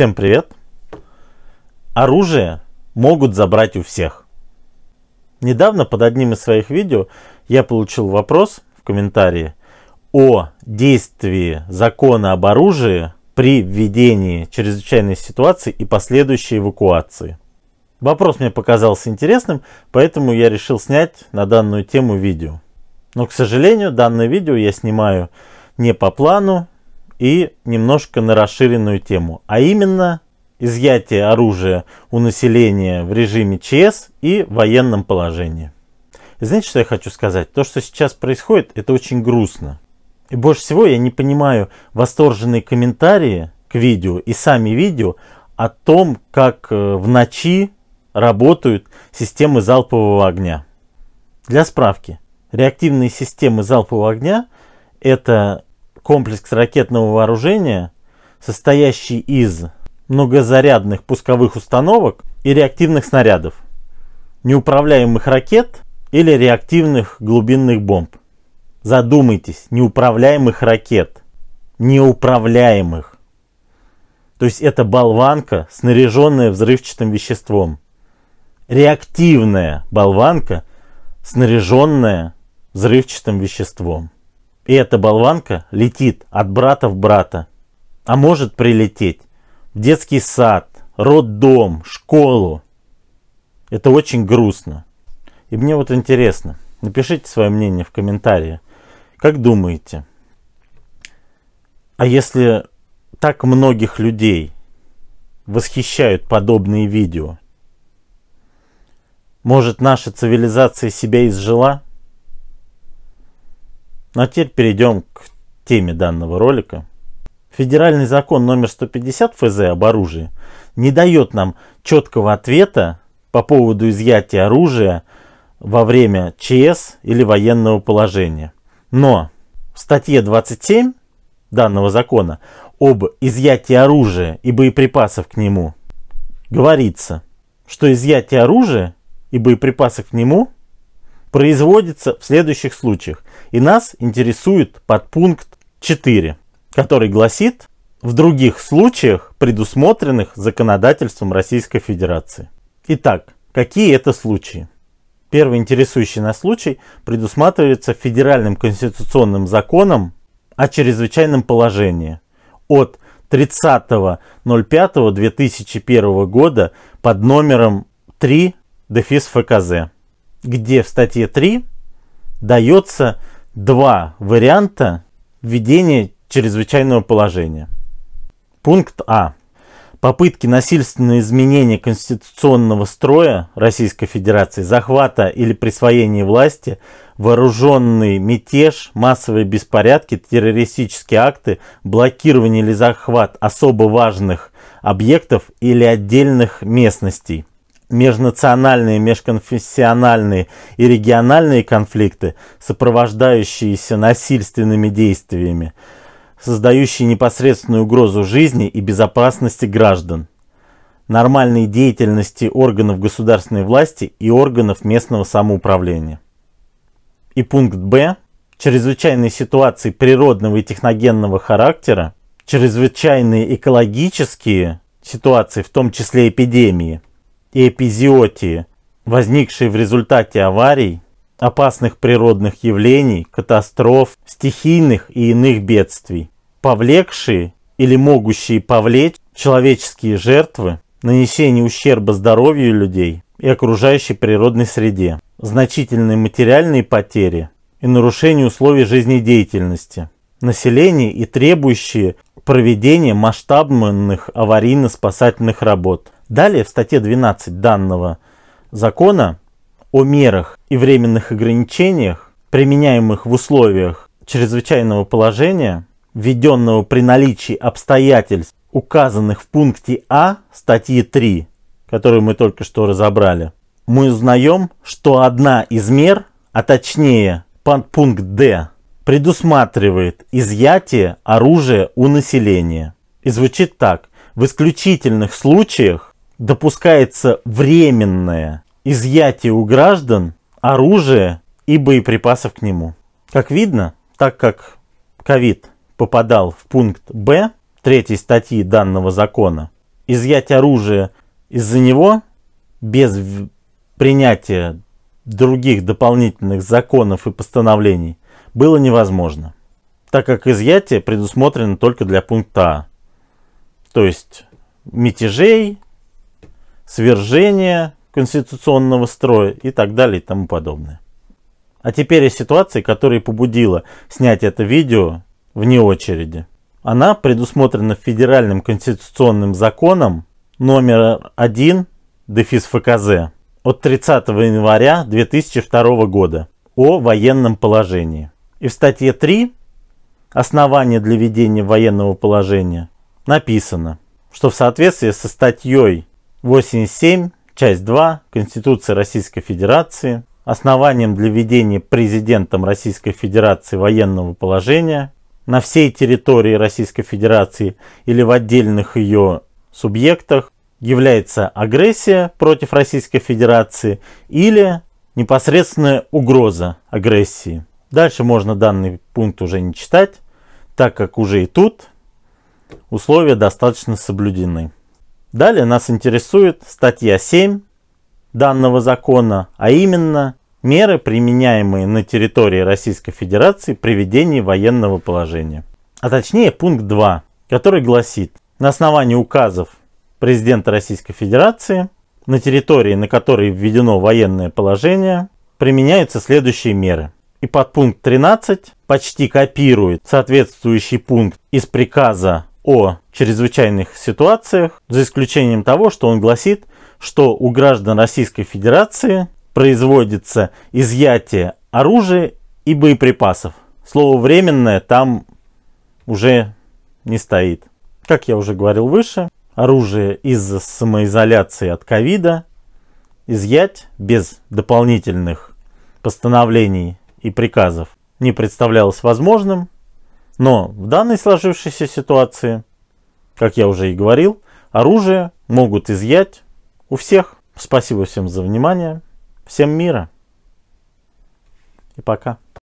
Всем привет! Оружие могут забрать у всех. Недавно под одним из своих видео я получил вопрос в комментарии о действии закона об оружии при введении чрезвычайной ситуации и последующей эвакуации. Вопрос мне показался интересным, поэтому я решил снять на данную тему видео. Но, к сожалению, данное видео я снимаю не по плану, и немножко на расширенную тему, а именно изъятие оружия у населения в режиме ЧС и военном положении. И знаете, что я хочу сказать? То, что сейчас происходит, это очень грустно. И больше всего я не понимаю восторженные комментарии к видео и сами видео о том, как э, в ночи работают системы залпового огня. Для справки, реактивные системы залпового огня – это Комплекс ракетного вооружения, состоящий из многозарядных пусковых установок и реактивных снарядов, неуправляемых ракет или реактивных глубинных бомб. Задумайтесь, неуправляемых ракет. Неуправляемых. То есть это болванка, снаряженная взрывчатым веществом. Реактивная болванка, снаряженная взрывчатым веществом. И эта болванка летит от брата в брата. А может прилететь в детский сад, роддом, школу. Это очень грустно. И мне вот интересно, напишите свое мнение в комментариях. Как думаете, а если так многих людей восхищают подобные видео, может наша цивилизация себя изжила? Ну, а теперь перейдем к теме данного ролика. Федеральный закон номер 150 ФЗ об оружии не дает нам четкого ответа по поводу изъятия оружия во время ЧС или военного положения. Но в статье 27 данного закона об изъятии оружия и боеприпасов к нему говорится, что изъятие оружия и боеприпасов к нему – производится в следующих случаях. И нас интересует подпункт 4, который гласит «в других случаях, предусмотренных законодательством Российской Федерации». Итак, какие это случаи? Первый интересующий нас случай предусматривается Федеральным конституционным законом о чрезвычайном положении от 30.05.2001 года под номером 3 дефис ФКЗ где в статье 3 дается два варианта введения чрезвычайного положения. Пункт А. Попытки насильственного изменения конституционного строя Российской Федерации, захвата или присвоения власти, вооруженный мятеж, массовые беспорядки, террористические акты, блокирование или захват особо важных объектов или отдельных местностей межнациональные, межконфессиональные и региональные конфликты, сопровождающиеся насильственными действиями, создающие непосредственную угрозу жизни и безопасности граждан, нормальной деятельности органов государственной власти и органов местного самоуправления. И пункт Б. Чрезвычайные ситуации природного и техногенного характера, чрезвычайные экологические ситуации, в том числе эпидемии – и эпизиотии, возникшие в результате аварий, опасных природных явлений, катастроф, стихийных и иных бедствий, повлекшие или могущие повлечь человеческие жертвы, нанесение ущерба здоровью людей и окружающей природной среде, значительные материальные потери и нарушение условий жизнедеятельности населения и требующие проведения масштабных аварийно-спасательных работ – Далее в статье 12 данного закона о мерах и временных ограничениях, применяемых в условиях чрезвычайного положения, введенного при наличии обстоятельств, указанных в пункте А статьи 3, которую мы только что разобрали, мы узнаем, что одна из мер, а точнее пункт Д, предусматривает изъятие оружия у населения. И звучит так. В исключительных случаях допускается временное изъятие у граждан оружия и боеприпасов к нему. Как видно, так как ковид попадал в пункт Б третьей статьи данного закона, изъять оружие из-за него без принятия других дополнительных законов и постановлений было невозможно, так как изъятие предусмотрено только для пункта А, то есть мятежей, свержение конституционного строя и так далее и тому подобное. А теперь о ситуации, которая побудила снять это видео вне очереди. Она предусмотрена федеральным конституционным законом номер 1 дефис ФКЗ от 30 января 2002 года о военном положении. И в статье 3 «Основания для ведения военного положения» написано, что в соответствии со статьей 87, часть 2 Конституции Российской Федерации основанием для введения президентом Российской Федерации военного положения на всей территории Российской Федерации или в отдельных ее субъектах является агрессия против Российской Федерации или непосредственная угроза агрессии. Дальше можно данный пункт уже не читать, так как уже и тут условия достаточно соблюдены. Далее нас интересует статья 7 данного закона, а именно меры, применяемые на территории Российской Федерации при введении военного положения. А точнее пункт 2, который гласит, на основании указов президента Российской Федерации на территории, на которой введено военное положение, применяются следующие меры. И под пункт 13 почти копирует соответствующий пункт из приказа о чрезвычайных ситуациях, за исключением того, что он гласит, что у граждан Российской Федерации производится изъятие оружия и боеприпасов. Слово «временное» там уже не стоит. Как я уже говорил выше, оружие из-за самоизоляции от ковида изъять без дополнительных постановлений и приказов не представлялось возможным, но в данной сложившейся ситуации, как я уже и говорил, оружие могут изъять у всех. Спасибо всем за внимание. Всем мира. И пока.